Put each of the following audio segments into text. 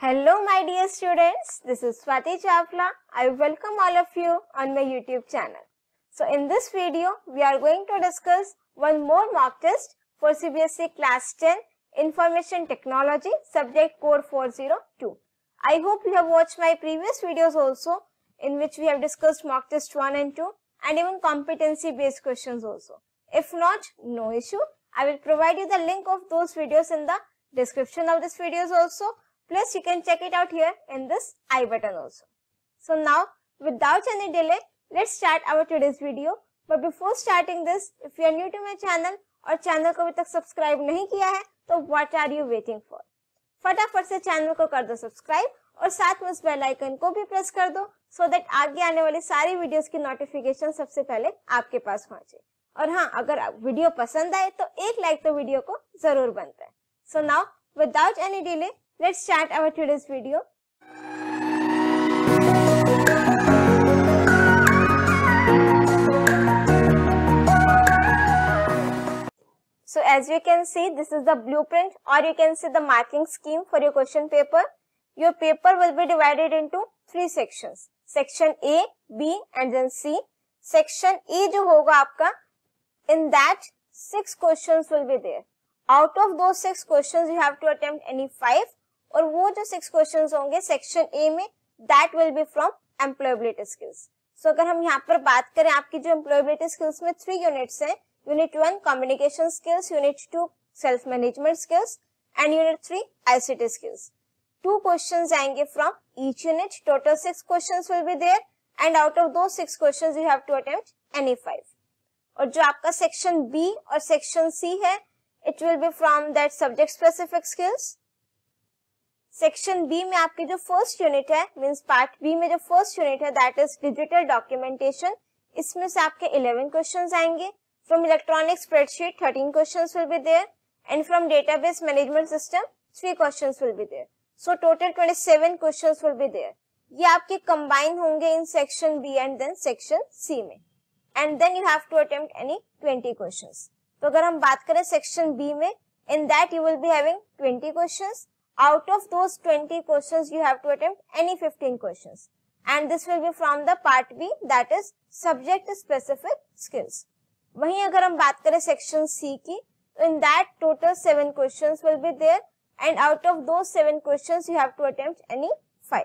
Hello my dear students, this is Swati Chawla. I welcome all of you on my YouTube channel. So in this video, we are going to discuss one more mock test for CBSE Class 10 Information Technology Subject Core 402. I hope you have watched my previous videos also in which we have discussed mock test 1 and 2 and even competency based questions also. If not, no issue. I will provide you the link of those videos in the description of this videos also Plus you can check it out here in this I button also. So now without any delay, let's start our today's video. But before starting this, if you are new to my channel or channel को अभी तक subscribe नहीं किया है तो what are you waiting for? फटाफट से channel को कर दो सब्सक्राइब और साथ में उस बेल आइकन को भी प्रेस कर दो सो so दैट आगे आने वाली सारी वीडियोस की नोटिफिकेशन सबसे पहले आपके पास पहुंचे और हाँ अगर वीडियो पसंद आए तो एक लाइक तो वीडियो को जरूर बनता है so now without any delay Let's start our today's video. So as you can see, this is the blueprint or you can see the marking scheme for your question paper. Your paper will be divided into three sections. Section A, B and then C. Section E जो होगा आपका, in that six questions will be there. Out of those six questions, you have to attempt any five और वो जो six question होंगे section A में that will be from employability skills so अगर हम यहाँ पर बात करें आपकी जो एम्प्लॉयबिलिटी स्किल्स में थ्री यूनिट्स हैं unit one communication skills unit two self management skills and unit three ICT skills two question आएंगे from each unit total six question will be there and out of दो six question you have to attempt any five और जो आपका section B और section C है it will be from that subject specific skills section B में आपके जो first unit है मीन्स पार्ट बी में जो फर्स्ट यूनिट है दैट इज डिजिटल डॉक्यूमेंटेशन इसमें से आपके 11 क्वेश्चंस आएंगे from electronic spreadsheet 13 questions will be there and from database management system three question will be there so total 27 questions will be there ये आपके combine होंगे इन section B and then section C में and then you have to attempt any twenty question तो अगर हम बात करें सेक्शन बी में in that you will be having twenty question Out of those 20 questions, you have to attempt any 15 questions. And this will be from the part B, that is subject specific skills. वहीं अगर हम बात करें section C की in that total 7 questions will be there and out of those 7 questions you have to attempt any 5.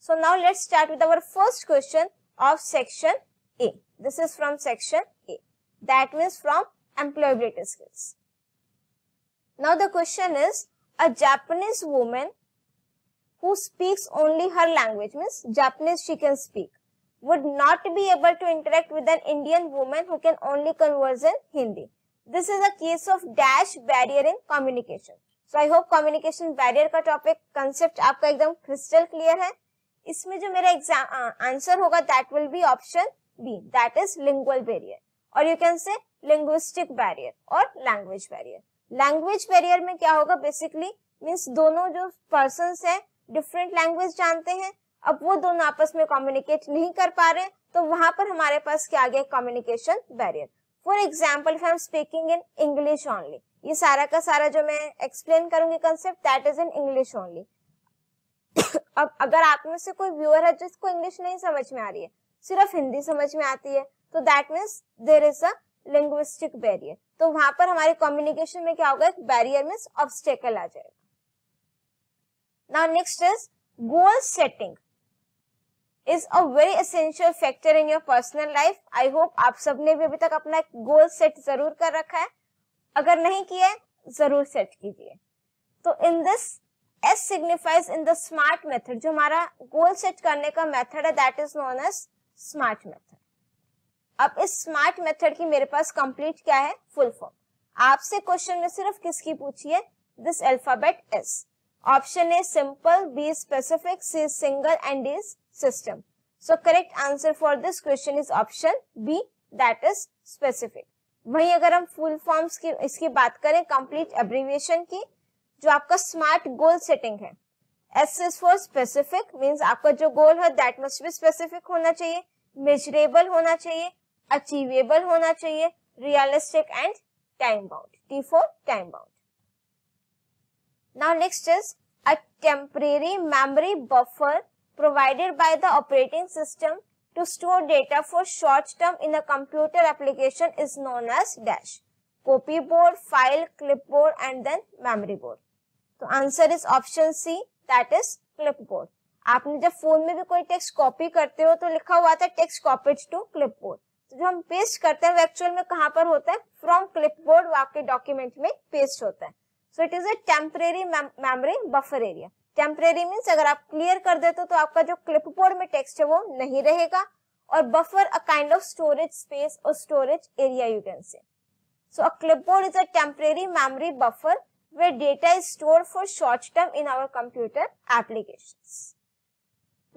So now let's start with our first question of section A. This is from section A. That means from employability skills. Now the question is a Japanese woman who speaks only her language, means Japanese she can speak, would not be able to interact with an Indian woman who can only converse in Hindi. This is a case of dash barrier in communication. So I hope communication barrier का topic concept आपका एकदम crystal clear है इसमें जो मेरा exam answer होगा that will be option B that is lingual barrier. और you can say linguistic barrier और लैंग्वेज लैंग्वेज बैरियर में क्या होगा बेसिकली मीन्स दोनों जो पर्सन है डिफरेंट लैंग्वेज जानते हैं अब वो दोनों आपस में कम्युनिकेट नहीं कर पा रहे तो वहां पर हमारे पास क्या आ गया communication barrier for example I am speaking in English only ये सारा का सारा जो मैं एक्सप्लेन करूंगी concept that is in English only अब अगर आप में से कोई व्यूअर है जिसको इंग्लिश नहीं समझ में आ रही है सिर्फ हिंदी समझ में आती है तो that means there is a linguistic barrier तो वहां पर हमारे कम्युनिकेशन में क्या होगा बैरियर मीन ऑब्स्टेकल आ जाएगा now next is goal setting is a very essential factor in your personal life I hope आप सबने भी अभी तक अपना गोल सेट जरूर कर रखा है अगर नहीं किया है जरूर सेट कीजिए तो in this S signifies in the SMART method जो हमारा गोल सेट करने का मेथड है that is known as SMART method अब इस स्मार्ट मेथड की मेरे पास कंप्लीट क्या है फुल फॉर्म आपसे क्वेश्चन में सिर्फ किसकी पूछी है this alphabet S option A simple B specific C single and is system so correct answer for this question is option B that is specific वही अगर हम फुल फॉर्म्स की इसकी बात करें कंप्लीट एब्रीविएशन की जो आपका स्मार्ट गोल सेटिंग है S is for specific means आपका जो गोल है दैट मस्ट भी स्पेसिफिक होना चाहिए मेजरेबल होना चाहिए अचीवेबल होना चाहिए realistic and time bound T for time bound now next is a temporary memory buffer provided by the operating system to store data for short term in a computer application is known as dash copy board file clipboard and then memory board तो answer is option C that is clipboard आपने जब phone में भी कोई text copy करते हो तो लिखा हुआ था टेक्स्ट कॉपीड टू क्लिपबोर्ड जो हम पेस्ट करते हैं वो एक्चुअल में कहाँ पर होता है फ्रॉम क्लिपबोर्ड वो आपके डॉक्यूमेंट में पेस्ट होता है so it is a temporary memory buffer area temporary means अगर आप क्लियर कर देते हो तो आपका जो क्लिपबोर्ड में टेक्स्ट है वो नहीं रहेगा और buffer a kind of storage space और storage area you can say so a clipboard is a temporary memory buffer where data is store for short term in our computer application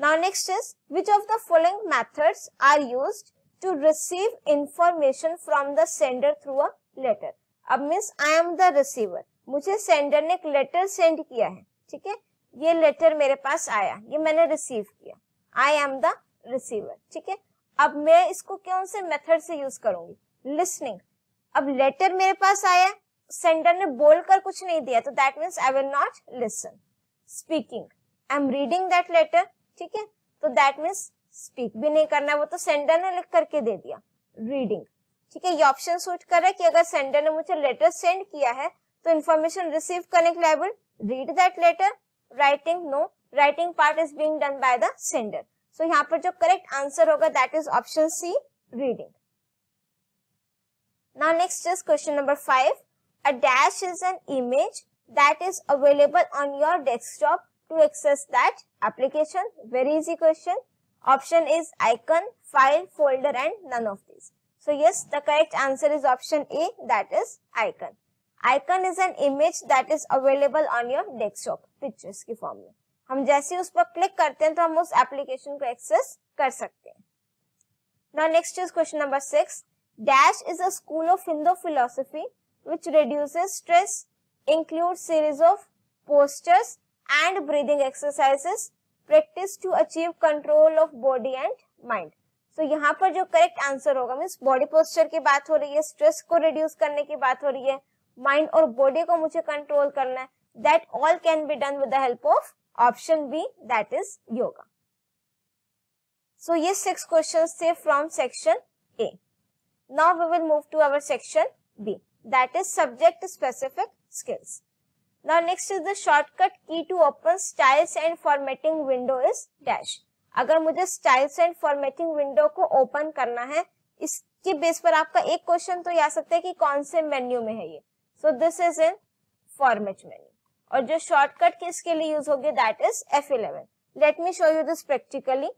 now next is which of the following methods are used to receive information from the sender through a letter अब means I am the receiver मुझे sender ने एक letter send किया है ठीक है ये letter मेरे पास आया ये मैंने रिसीव किया आई एम द रिसीवर ठीक है अब मैं इसको कौन से मेथड से यूज करूंगी लिसनिंग अब लेटर मेरे पास आया सेंडर ने बोलकर कुछ नहीं दिया तो that means I will not listen speaking I am reading that letter ठीक है तो दैट मीन्स स्पीक भी नहीं करना है वो तो सेंडर ने लिख करके दे दिया रीडिंग ठीक है ये ऑप्शन सूट कर रहा है कि अगर सेंडर ने मुझे लेटर सेंड किया है तो इन्फॉर्मेशन रिसीव करने के लिए read that letter writing no writing part is being done by the sender so यहाँ पर जो करेक्ट आंसर होगा that is option C reading now next is question number five a dash is an image that is available on your desktop to access that application very easy question Option is icon, file, folder and none of these. So yes, the correct answer is option A that is icon. Icon is an image that is available on your desktop pictures की form में हम जैसे उस पर click करते हैं तो हम उस एप्लीकेशन को एक्सेस कर सकते हैं Now next is question number six. Dash is a school of Hindu philosophy which reduces stress, includes series of postures and breathing exercises practice to achieve control of body and mind तो यहाँ पर जो correct answer होगा means body posture की बात हो रही है स्ट्रेस को रिड्यूस करने की बात हो रही है माइंड और बॉडी को मुझे कंट्रोल करना है that all can be done with the help of option B that is yoga so ये सिक्स क्वेश्चन थे from section A now we will move to our section B that is subject specific skills Now next is the shortcut key to open styles and formatting window is dash. अगर मुझे styles and formatting window को open करना है इसके base पर आपका एक question तो आ सकता है कि कौन से menu में है ये So this is in format menu. और जो शॉर्टकट किसके लिए use होगी that is F11. Let me show you this practically.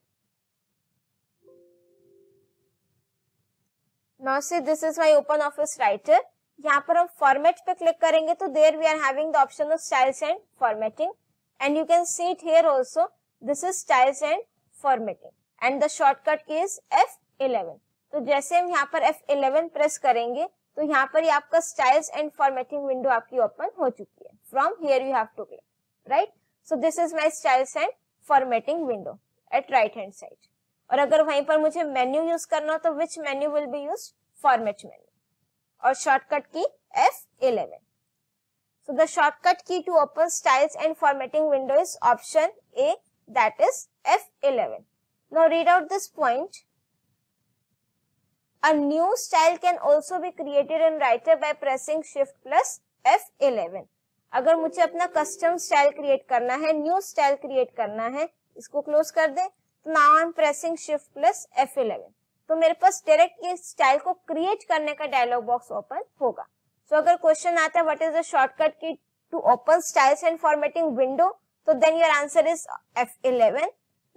Now see this is my open office writer यहाँ पर हम फॉर्मेट पे क्लिक करेंगे तो there we are having the option of styles and formatting and you can see it here also this is styles and formatting and the shortcut is F eleven तो जैसे हम यहाँ पर एफ इलेवन प्रेस करेंगे तो यहाँ पर ये आपका स्टाइल्स एंड फॉर्मेटिंग विंडो आपकी ओपन हो चुकी है from here you have to click right so this is my styles and formatting window at right hand side और अगर वहीं पर मुझे मेन्यू यूज करना हो तो which menu will be use format menu और shortcut key F11. So the shortcut key to open styles and formatting window is option A that is F11. Now read out this point. A new style can also be created in writer by pressing shift plus F11. अगर मुझे अपना custom style create करना है new style create करना है इसको close कर दें तो now I am pressing shift plus F11. तो मेरे पास डायरेक्ट ये स्टाइल को क्रिएट करने का डायलॉग बॉक्स ओपन होगा सो so, अगर क्वेश्चन आता है what is the shortcut key to open styles and formatting window तो then your answer is F eleven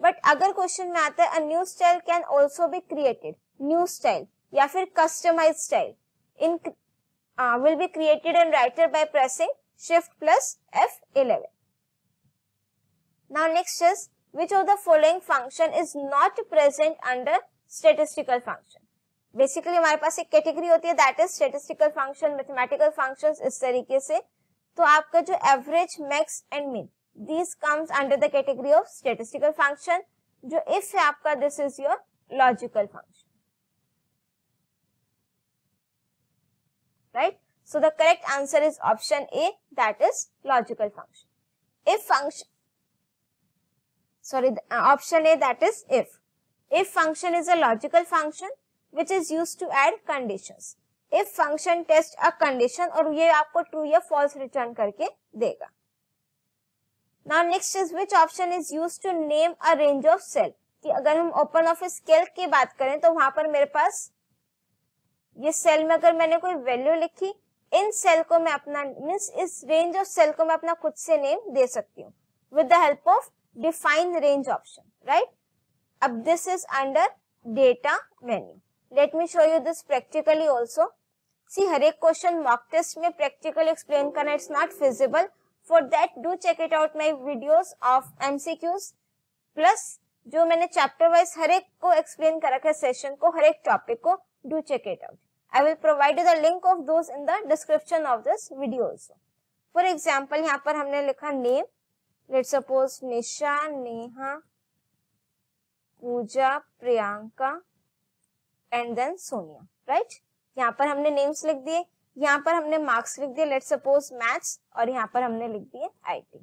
but अगर क्वेश्चन में आता है new style can also be created new style या फिर customise style in will be created and Writer by pressing shift plus F eleven now next is which of the following function is not present under statistical function basically हमारे पास एक category होती है that is statistical function mathematical function इस तरीके से तो आपका जो average max and mean this comes under the category of statistical function जो इफ है आपका this is your logical function right so the correct answer is option A that is logical function if function sorry option A that is if if function is a logical function which is used to add conditions if function test a condition और ye aapko true ya false return karke dega now next is which option is used to name a range of cell ki agar hum open of scale ki baat kare to wahan par mere paas ye cell mein agar maine koi value likhi इन cell को मैं अपना means इस range of cell को मैं अपना खुद से नेम दे सकती हूँ with the help of define range option right अब this is under data menu let me show you this practically also see हर एक क्वेश्चन मॉक टेस्ट में प्रैक्टिकली एक्सप्लेन करना it's not feasible for that do check it out my videos of MCQs plus जो मैंने chapter wise हर एक को explain कर रखा है सेशन को हर एक टॉपिक को do check it out I will provide the link of those in the description of this video also for example यहाँ पर हमने लिखा name let suppose Nisha Neha Pooja Priyanka and then Sonia right यहाँ पर हमने नेम्स लिख दिए यहाँ पर हमने मार्क्स लिख दिए लेट सपोज मैथ्स और यहाँ पर हमने लिख दिए आईटी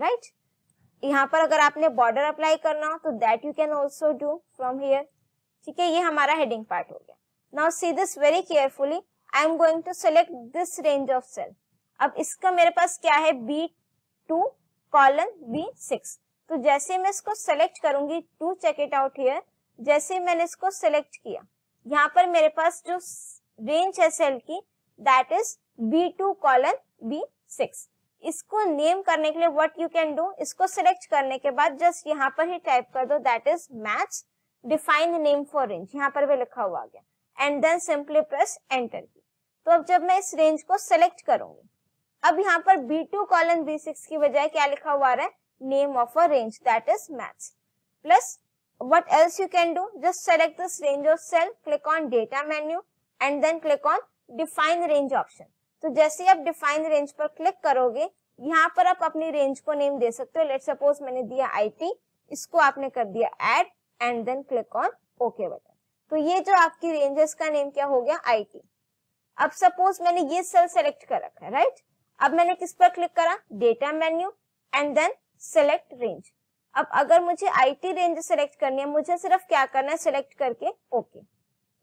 राइट यहाँ पर अगर आपने बॉर्डर अप्लाई करना हो तो that you can also do from here ठीक है ये हमारा हेडिंग पार्ट हो गया now see this very carefully I am going to select this range of cell अब इसका मेरे पास क्या है B two colon B six तो जैसे मैं इसको सेलेक्ट करूंगी to check it out here जैसे मैंने इसको सेलेक्ट किया यहाँ पर मेरे पास जो रेंज है सेल की that is B two colon B six इसको नेम करने के लिए व्हाट यू कैन डू इसको सिलेक्ट करने के बाद जस्ट यहाँ पर ही टाइप कर दो that is match define name for range यहाँ पर भी लिखा हुआ गया and then simply press enter key तो अब जब मैं इस रेंज को सिलेक्ट करूंगी अब यहाँ पर B two colon B six की बजाय क्या लिखा हुआ रहा है name of a range that is maths plus what else you can do just select this range of cell click on data menu and then click on define range option तो so, जैसे आप define range पर click करोगे यहाँ पर आप अपनी range को नेम दे सकते हो लेट सपोज मैंने दिया IT इसको आपने कर दिया add and then click on okay button तो ये जो आपकी रेंजेस का नेम क्या हो गया IT अब सपोज मैंने ये सेल सेलेक्ट कर रखा है राइट right? अब मैंने किस पर क्लिक करा data menu and then select range अब अगर मुझे आईटी रेंज सेलेक्ट करनी है मुझे सिर्फ क्या करना है सिलेक्ट करके ओके okay.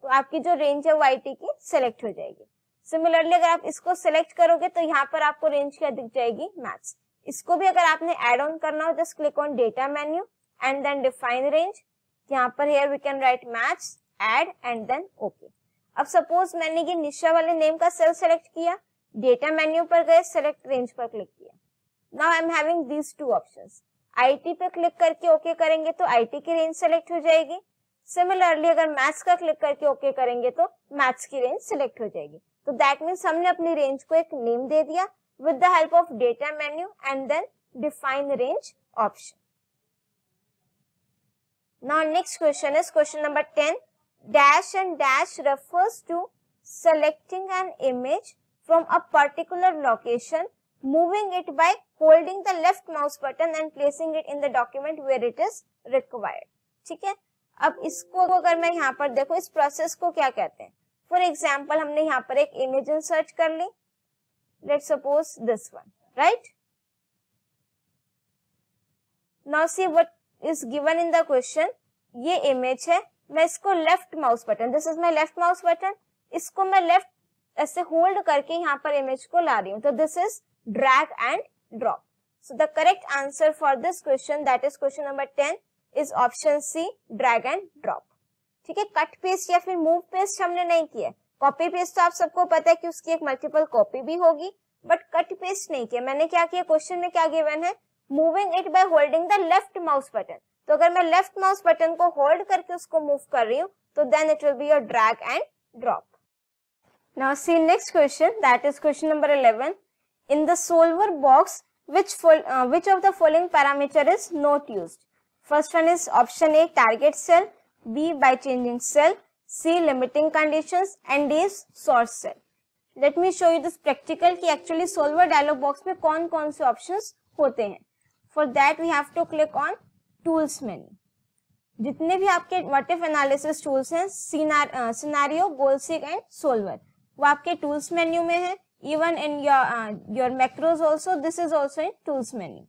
तो आपकी जो रेंज है वो आईटी की सिलेक्ट हो जाएगी सिमिलरली अगर आप इसको सिलेक्ट करोगे तो यहाँ पर आपको रेंज क्या दिख जाएगी मैथ्स इसको भी अगर आपने एड ऑन करना हो just click on data menu and then define range यहाँ पर here we can write maths add and then okay अब सपोज मैंने ये निशा वाले नेम का सेल सेलेक्ट किया डेटा मेन्यू पर गए सेलेक्ट रेंज पर क्लिक किया now I am having these two options IT पे क्लिक करके ओके okay करेंगे तो आईटी की रेंज सेलेक्ट हो जाएगी सिमिलरली अगर मैथ्स का क्लिक करके ओके okay करेंगे तो मैथ्स की रेंज सिलेक्ट हो जाएगी तो दैट मीन्स हमने अपनी रेंज को एक नेम दे दिया with the help of data menu and then define range option now next question is question number 10. Dash and dash refers to selecting an image from a particular location, moving it by holding the left mouse button and placing it in the document where it is required. ठीक है अब इसको अगर मैं यहाँ पर देखो इस प्रोसेस को क्या कहते हैं फॉर एग्जाम्पल हमने यहाँ पर एक इमेज सर्च कर ली let suppose this one right now see what is given in the question ये इमेज है मैं इसको left mouse button this is my left mouse button इसको मैं लेफ्ट ऐसे होल्ड करके यहाँ पर इमेज को ला रही हूँ तो this is drag and drop so the correct answer for this question that is question number ten is option C drag and drop ठीक है कट पेस्ट या फिर मूव पेस्ट हमने नहीं किया कॉपी पेस्ट तो आप सबको पता है कि उसकी एक मल्टीपल कॉपी भी होगी बट कट पेस्ट नहीं किया मैंने क्या किया क्वेश्चन में क्या गिवन है moving it by holding the left mouse button तो अगर मैं लेफ्ट माउस बटन को होल्ड करके उसको मूव कर रही हूँ तो then it will be your drag and drop Now see next question that is question number eleven. In the solver box which, uh, which of the following parameter is not used? First one is option A target cell, B by changing cell, C limiting conditions and D is source cell. Let me show you this practical. That actually solver dialog box में कौन कौन से options होते हैं For that we have to click on tools menu. जितने भी आपके what if analysis tools हैं scenario goal seek and solver वो आपके टूल्स मेन्यू में है even in your your macros also this is also in tools menu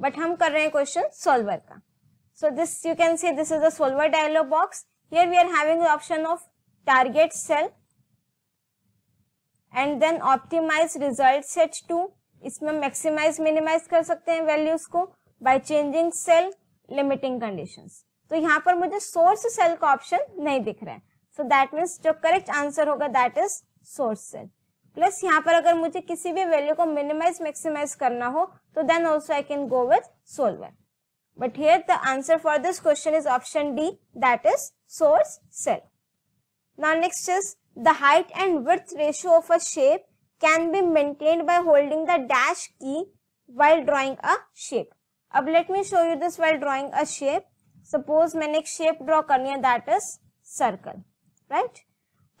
but हम कर रहे हैं क्वेश्चन सोल्वर का so this you can see this is a dialog box here we are having option of target cell and then optimize result set to इसमें maximize minimize कर सकते हैं values को by changing cell limiting condition तो यहाँ पर मुझे source cell का ऑप्शन नहीं दिख रहा है सो दैट मीन्स जो करेक्ट आंसर होगा that is source cell plus यहाँ पर अगर मुझे किसी भी वैल्यू को मिनिमाइज मैक्सिमाइज करना हो तो then also I can go with solver but here the answer for this question is option D that is source cell now next is the height and width ratio of a shape can be maintain by holding the dash key while drawing a shape अब let me show you this while drawing a shape suppose मैंने एक shape draw करनी है that is circle right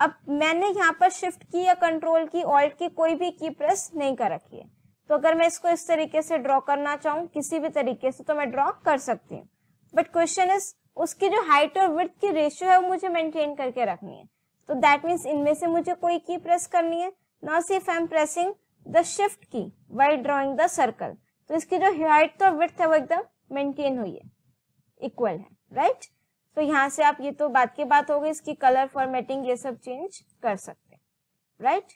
अब मैंने यहाँ पर shift की या कंट्रोल की ऑल्ट की कोई भी की प्रेस नहीं कर रखी है तो अगर मैं इसको इस तरीके से ड्रॉ करना चाहूँ किसी भी तरीके से तो मैं ड्रॉ कर सकती हूँ बट क्वेश्चन इज उसकी जो हाइट और विथ की रेशियो है वो मुझे मेंटेन करके रखनी है तो दैट मीन्स इनमें से मुझे कोई की प्रेस करनी है नॉट सिर्फ I am pressing the shift key while drawing the circle तो इसकी जो हाइट और विथ है वो एकदम मेंटेन हुई है इक्वल है राइट right? तो यहाँ से आप ये तो बात की बात हो गई इसकी कलर फॉर्मेटिंग ये सब चेंज कर सकते हैं राइट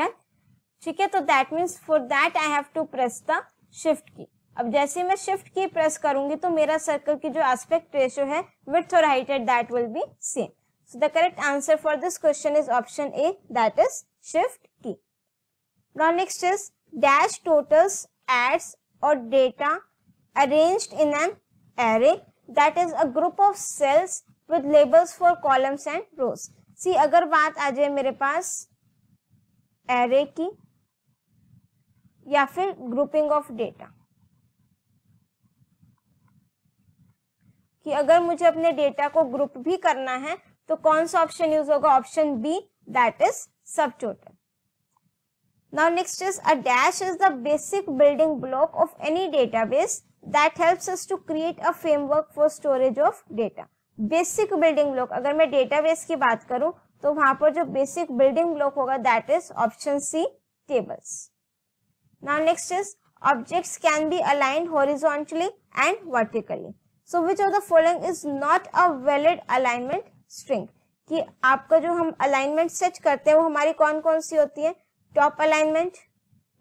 डन ठीक है तो that means for that I have to press the shift key अब जैसे मैं शिफ्ट की प्रेस करूंगी तो मेरा सर्कल की जो एस्पेक्ट रेशियो है विथ और height at that will be same so the correct answer for this question is option A that is shift key next is dash totals adds और data arranged in an array that is a group of cells with labels for columns and rows. See, agar baat aa jaye mere paas array ki ya fir grouping of data कि अगर मुझे अपने data को group भी करना है तो कौन सा ऑप्शन यूज होगा ऑप्शन बी दैट इज सब total now next is a dash is the basic building block of any database that helps us to create a framework for storage of data. Basic building block अगर मैं database की बात करूं तो वहां पर जो बेसिक बिल्डिंग ब्लॉक होगा that is option C tables now next is objects can be align horizontally and vertically so which of the following is not a valid alignment string कि आपका जो हम अलाइनमेंट सेट करते हैं वो हमारी कौन कौन सी होती है top alignment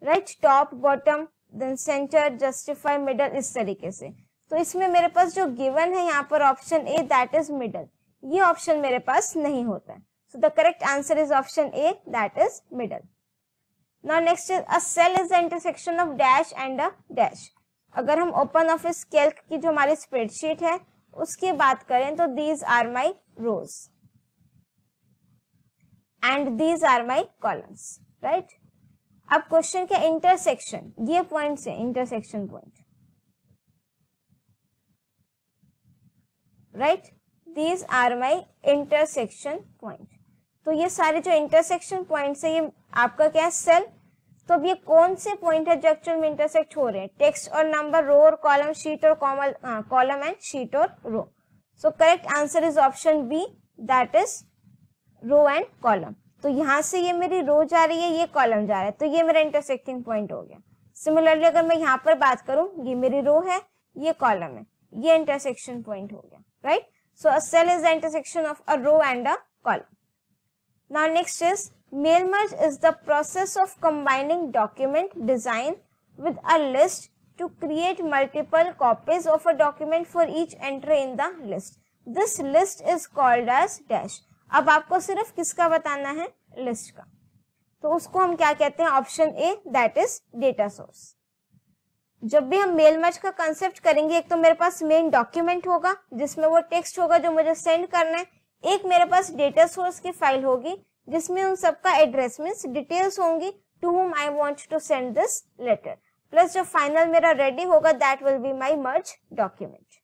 right top bottom then center justify middle इस तरीके से तो इसमें मेरे पास जो गिवन है यहाँ पर option A that is middle ये ऑप्शन मेरे पास नहीं होता है so the correct answer is option a that is middle now next is a cell is the intersection of dash and a dash अगर हम ओपन ऑफिस कैल्क की जो हमारी स्प्रेडशीट है उसकी बात करें तो these are my rows and these are my columns right अब क्वेश्चन के इंटरसेक्शन ये पॉइंट है intersection point right these are my intersection point तो ये सारे जो इंटरसेक्शन पॉइंट है ये आपका क्या है सेल तो अब ये कौन से पॉइंट है जो एक्चुअल में इंटरसेक्ट हो रहे हैं टेक्स्ट और नंबर रो और कॉलम शीट और कॉमल कॉलम एंड शीट और row so correct answer is option B that is row and column तो यहाँ से ये मेरी रो जा रही है ये कॉलम जा रहा है तो ये मेरा इंटरसेक्टिंग पॉइंट हो गया सिमिलरली अगर मैं यहाँ पर बात करूँ ये मेरी रो है ये कॉलम है ये इंटरसेक्शन पॉइंट हो गया right so a cell is the intersection of a row and a column now next is mail merge is the process of combining document design with a list to create multiple copies of a document for each entry in the list this list is called as dash अब आपको सिर्फ किसका बताना है list का तो उसको हम क्या कहते हैं option A that is data source जब भी हम मेल मर्ज का कंसेप्ट करेंगे एक तो मेरे पास मेन डॉक्यूमेंट होगा जिसमें वो टेक्स्ट होगा जो मुझे सेंड करना है एक मेरे पास डेटा सोर्स की फाइल होगी जिसमें उन सबका एड्रेस मीन डिटेल्स होंगी to whom I want to send this letter plus जो फाइनल मेरा रेडी होगा that will be my merge document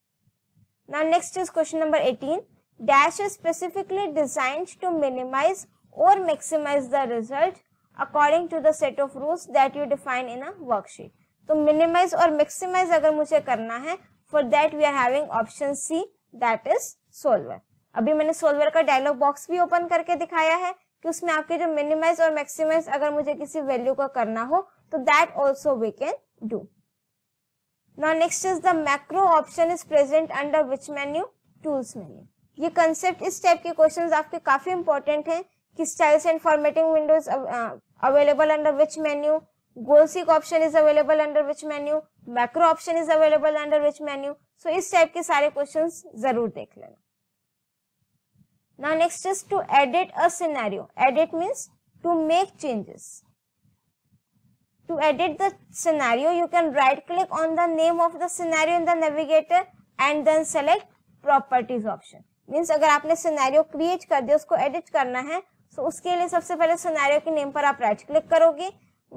now next is question number eighteen Dash is specifically designed to minimize or maximize the result according to the set of rules that you define in a worksheet तो minimize और maximize अगर मुझे करना है for that we are having option C that is solver अभी मैंने solver का dialogue box भी ओपन करके दिखाया है कि उसमें आपके जो मिनिमाइज और मैक्सिमाइज अगर मुझे किसी वैल्यू का करना हो तो that also we can do Now next is the macro option is present under which menu? Tools menu ये कंसेप्ट इस टाइप के क्वेश्चन आपके काफी इंपॉर्टेंट हैं कि styles and formatting windows available under which menu goal seek option is available under which menu macro option is available under which menu so इस type के सारे क्वेश्चन जरूर देख लेना now next is to edit a scenario edit means to make changes to edit the scenario you can right click on the name of the scenario in the navigator and then select properties option मीन्स अगर आपने scenario create कर दिया उसको edit करना है तो उसके लिए सबसे पहले सिनेरियो के नेम पर आप राइट क्लिक करोगे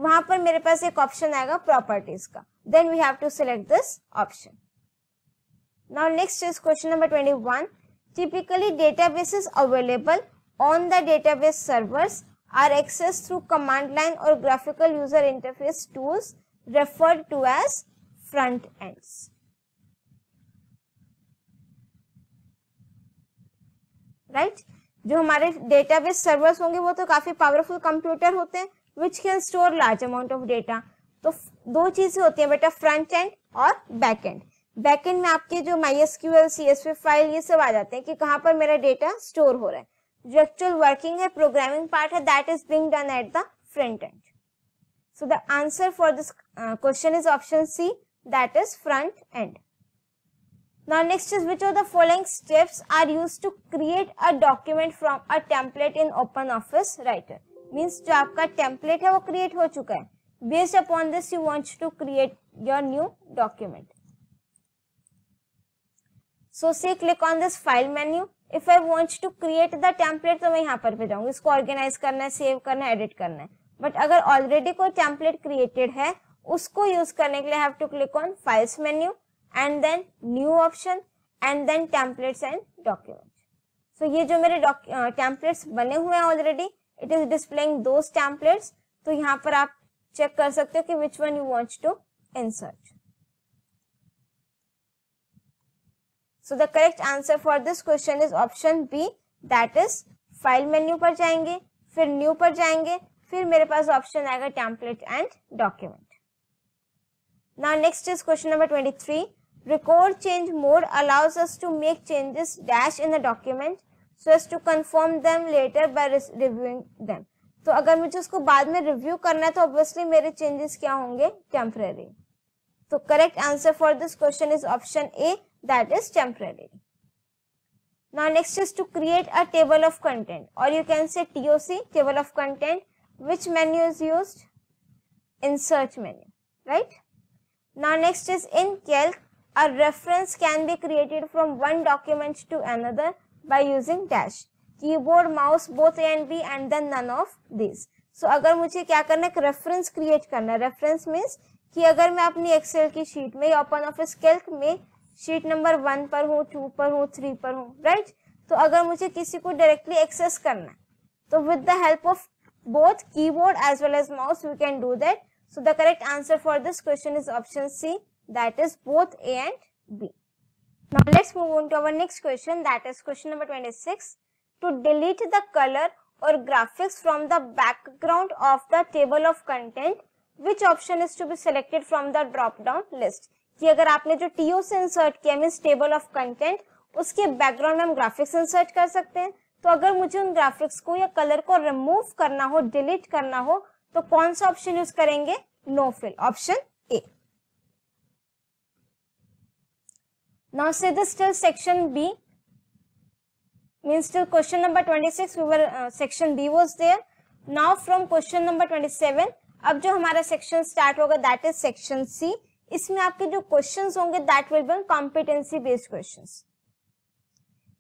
वहां पर मेरे पास एक ऑप्शन आएगा प्रॉपर्टीज का then we have to select this option now next is question number twenty one typically data available on the data servers are access through command line और graphical user interface tools refer to as front end right जो हमारे database servers होंगे वो तो काफ़ी powerful computer होते हैं which can store large amount of data तो दो चीज़ें होती हैं बेटा फ्रंट एंड और बैक एंड बैक एंड में आपके जो my S Q L C S file ये सब आ जाते हैं कि कहाँ पर मेरा डेटा स्टोर हो रहा है जो एक्चुअल वर्किंग है प्रोग्रामिंग पार्ट है that is being done at the front end so the answer for this question is option C that is front end Now next is which of the following steps are used to create a document from a template in open office writer. Means जो आपका template है वो create हो चुका है. Based upon this you want to create your new document. So say click on this file menu. If I want to create the template तो मैं यहाँ पर पे जाऊंगी. इसको organize करना है, save करना है, edit करना है. But अगर already कोई template created है उसको use करने के लिए I have to click on files menu. And then new option and then templates and document so ये जो मेरे टेम्पलेट्स बने हुए हैं already it is displaying those templates तो यहाँ पर आप चेक कर सकते हो कि which one you want to insert so the correct answer for this question is option B that is file menu पर जाएंगे फिर न्यू पर जाएंगे फिर मेरे पास ऑप्शन आएगा template and document now next is question number twenty three Record change mode allows us to make changes dash in the document so as to confirm them later by reviewing them. So अगर मुझे उसको बाद में review करना है तो obviously मेरे changes क्या होंगे टेम्परेरी तो correct answer for this question is option A that is now next is to create a table of content or you can say TOC table of content which menu is used insert menu right now next is in calc A reference can be created from one document to another by using dash. Keyboard mouse both and B and then none of this so अगर मुझे क्या करना है reference create करना है reference means कि अगर मैं अपनी एक्सेल की शीट में या ओपन ऑफिस कैल्क में शीट नंबर वन पर हूँ टू पर हूँ थ्री पर हूँ राइट तो अगर मुझे किसी को डायरेक्टली एक्सेस करना है तो with the help of both keyboard as well as mouse we can do that so the correct answer for this question is option C that is both A and B. Now let's move on to our next question that is question number 26. To delete the color or graphics from the background of the table of content, which option is to be selected from the drop down list? ki agar aapne jo to se insert kiya means table of content uske background mein हम graphics insert कर सकते हैं तो अगर मुझे उन graphics को या कलर को रिमूव करना हो डिलीट करना हो तो कौन सा ऑप्शन यूज करेंगे no fill option A Now say this till section B means till question number 26 we were uh, section B was there. Now from question number 27 अब जो हमारा section start होगा that is section C. इसमें आपके जो questions होंगे that will be competency based questions.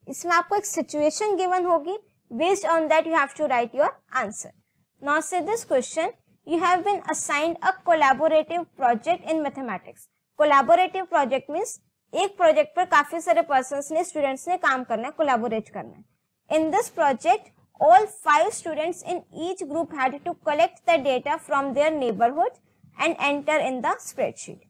इसमें आपको एक situation given होगी based on that you have to write your answer. Now say this question, you have been assigned a collaborative project in mathematics. Collaborative project means एक project पर काफी सारे person ने students ने काम करना है कोलेबोरेट करना है in this project all five students in each group had to collect the data from their neighbourhood and enter in the spreadsheet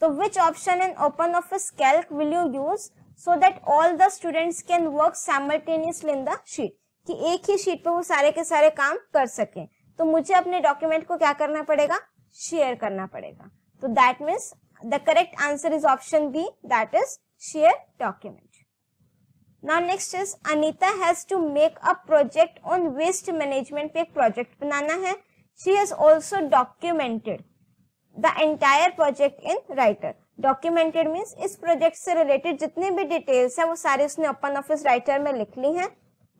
तो which option in Open Office Calc will you use so that all the students can work simultaneously in the sheet कि एक ही sheet पर वो सारे के सारे काम कर सकें तो मुझे अपने डॉक्यूमेंट को क्या करना पड़ेगा शेयर करना पड़ेगा तो that means The correct answer is option B that is share document. Now next is Anita has to make a project on waste management pe एक project banana hai She has also documented the entire project in writer. Documented means is project se related jitne bhi details hai wo sare usne open office writer mein likh li hain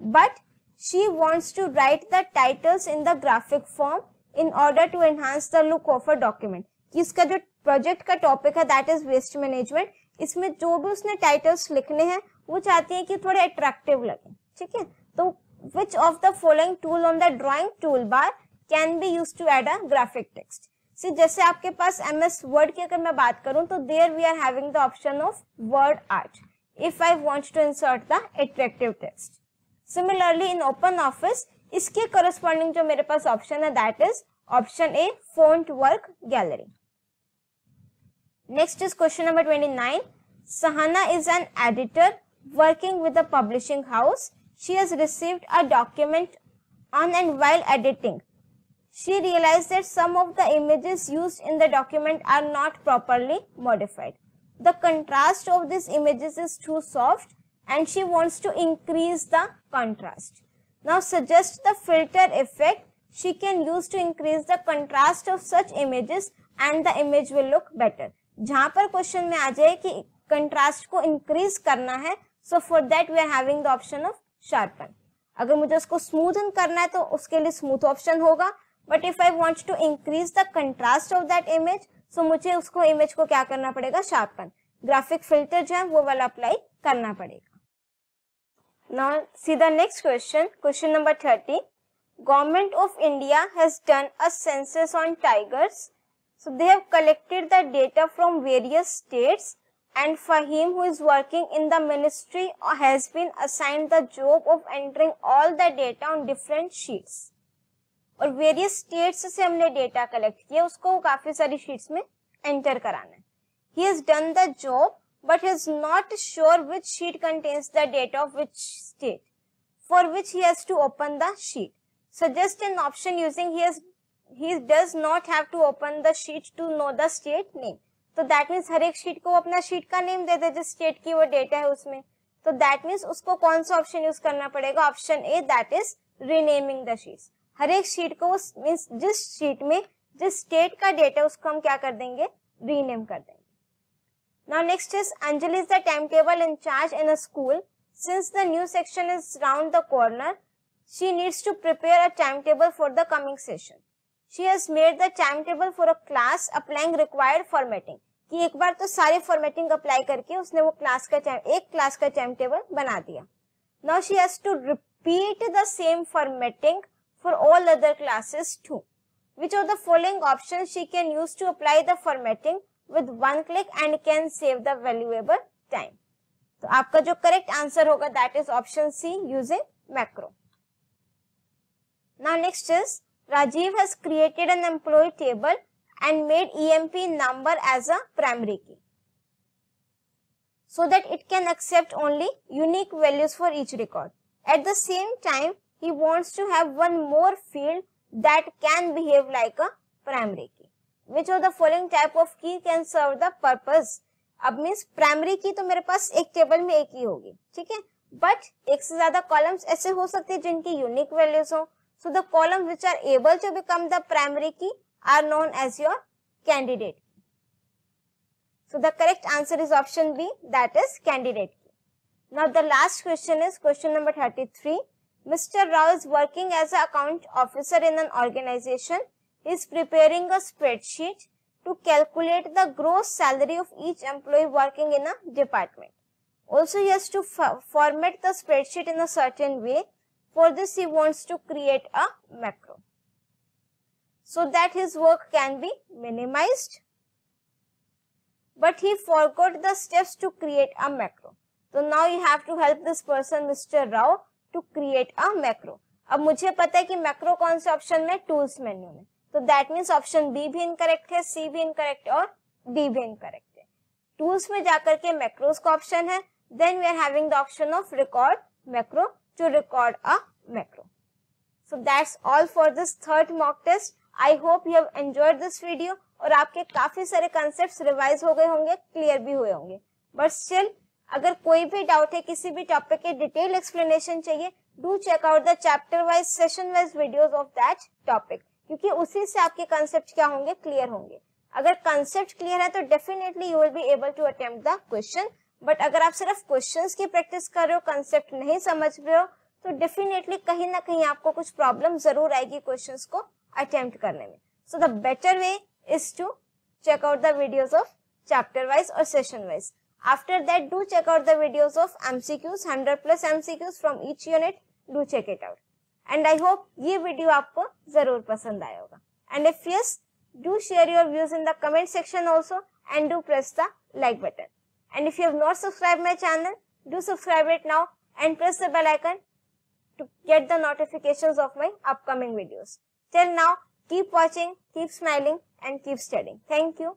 But she wants to write the titles in the graphic form in order to enhance the look of a document. कि इसका जो project का topic है that is waste management इसमें जो भी उसने titles लिखने हैं वो चाहती है कि थोड़े अट्रैक्टिव लगे ठीक है तो which of the following tool on the drawing tool bar can be use to add a graphic text C जैसे आपके पास एम एस वर्ड की अगर मैं बात करूं तो there we are having the option of word art if I want to insert the attractive text similarly in Open Office इसके corresponding जो मेरे पास ऑप्शन है that is option A Fontwork gallery Next is question number 29. Sahana is an editor working with a publishing house. She has received a document on and while editing. She realized that some of the images used in the document are not properly modified. The contrast of these images is too soft and she wants to increase the contrast. Now suggest the filter effect she can use to increase the contrast of such images and the image will look better. जहां पर question में आ जाए कि contrast को increase करना है so for that we are having the option of sharpen अगर मुझे उसको स्मूथन करना है तो उसके लिए स्मूथ ऑप्शन होगा but if I want to increase the contrast of that image so मुझे उसको इमेज को क्या करना पड़ेगा शार्पन ग्राफिक फिल्टर जो है वो वाला अप्लाई करना पड़ेगा now see the next question question number thirty government of India has done a census on tigers So they have collected the data from various states and Fahim who is working in the ministry has been assigned the job of entering all the data on different sheets. और various states से हमने data collect किया उसको काफी सारी sheets में enter कराना है he the done the job but is not sure which sheet contains the data of which state for which he has to open the sheet suggest an option using he has he does not have to open the sheet to know the state name तो that means हर एक sheet को अपना sheet का name दे दे जिस state की वो data है उसमें तो दैट मीन्स उसको कौन सा ऑप्शन यूज करना पड़ेगा option A that is renaming the sheets हर एक शीट को मीन्स जिस शीट में जिस स्टेट का डेटा उसको हम क्या कर देंगे रीनेम कर देंगे now next is Anjali is the time table in charge in a school since the new section is round the corner she needs to prepare a timetable for the coming session she has made the time table for a class applying required formatting कि एक बार तो सारे formatting apply करके उसने वो class का एक class का टाइम टेबल बना दिया now she has to repeat the same formatting for all other classes to which of the following option she can use to apply the formatting with one click and can save the valuable time तो आपका जो correct answer होगा that is option C using macro now next is Rajiv has created an employee table and made EMP number as a primary key so that it can accept only unique values for each record. At the same time, he wants to have one more field that can behave like a primary key. Which of the following type of key can serve the purpose? अब means primary की तो मेरे पास एक table में एक ही होगी ठीक है बट एक से ज्यादा कॉलम्स ऐसे हो सकते हैं जिनकी यूनिक वैल्यूज हो So the columns which are able to become the primary key are known as your candidate So the correct answer is option B that is candidate key. Now the last question is question number 33. Mr. Rao is working as an account officer in an organization. He is preparing a spreadsheet to calculate the gross salary of each employee working in a department. Also, he has to format the spreadsheet in a certain way For this he wants to create a macro so that his work can be minimized. But he forgot the steps to create a macro. So now you have to help this person Mr. Rao to create a macro. ab mujhe pata hai ki macro kaun se option mein tools menu mein so that means option b bhi incorrect hai c bhi incorrect aur d bhi incorrect hai tools mein ja kar ke macros ka option hai then we are having the option of record macro to record a macro. So that's all for this third mock test. I hope you have enjoyed this video और आपके काफी सारे concepts revise हो गए होंगे clear भी हुए होंगे But still अगर कोई भी doubt है किसी भी topic के detailed explanation चाहिए do check out the chapter wise session wise videos of that topic क्योंकि उसी से आपके concepts क्या होंगे clear होंगे अगर concept clear है तो definitely you will be able to attempt the question but अगर आप सिर्फ क्वेश्चन की प्रैक्टिस कर रहे हो कंसेप्ट नहीं समझ रहे हो तो डेफिनेटली कहीं ना कहीं आपको कुछ प्रॉब्लम जरूर आएगी क्वेश्चन को अटेम्प्ट करने में so the better way is to check out the videos of chapter wise or session wise. After that, do check out the videos of MCQs, 100 plus MCQs from each unit. Do check it out. And I hope ये video आपको जरूर पसंद आया होगा. And if yes, do share your views in the comment section also and do press the like button. And if you have not subscribed my channel, do subscribe it now and press the bell icon to get the notifications of my upcoming videos. Till now, keep watching, keep smiling and keep studying. Thank you.